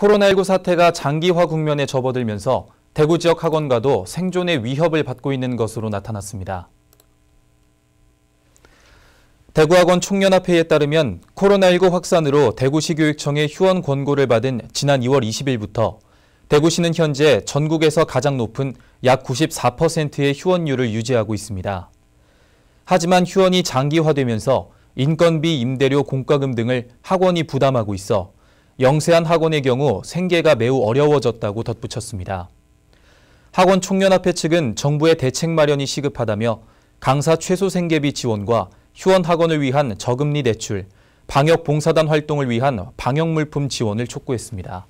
코로나19 사태가 장기화 국면에 접어들면서 대구 지역 학원과도 생존의 위협을 받고 있는 것으로 나타났습니다. 대구학원 총연합회에 따르면 코로나19 확산으로 대구시 교육청의 휴원 권고를 받은 지난 2월 20일부터 대구시는 현재 전국에서 가장 높은 약 94%의 휴원율을 유지하고 있습니다. 하지만 휴원이 장기화되면서 인건비, 임대료, 공과금 등을 학원이 부담하고 있어 영세한 학원의 경우 생계가 매우 어려워졌다고 덧붙였습니다. 학원 총연합회 측은 정부의 대책 마련이 시급하다며 강사 최소 생계비 지원과 휴원 학원을 위한 저금리 대출, 방역 봉사단 활동을 위한 방역 물품 지원을 촉구했습니다.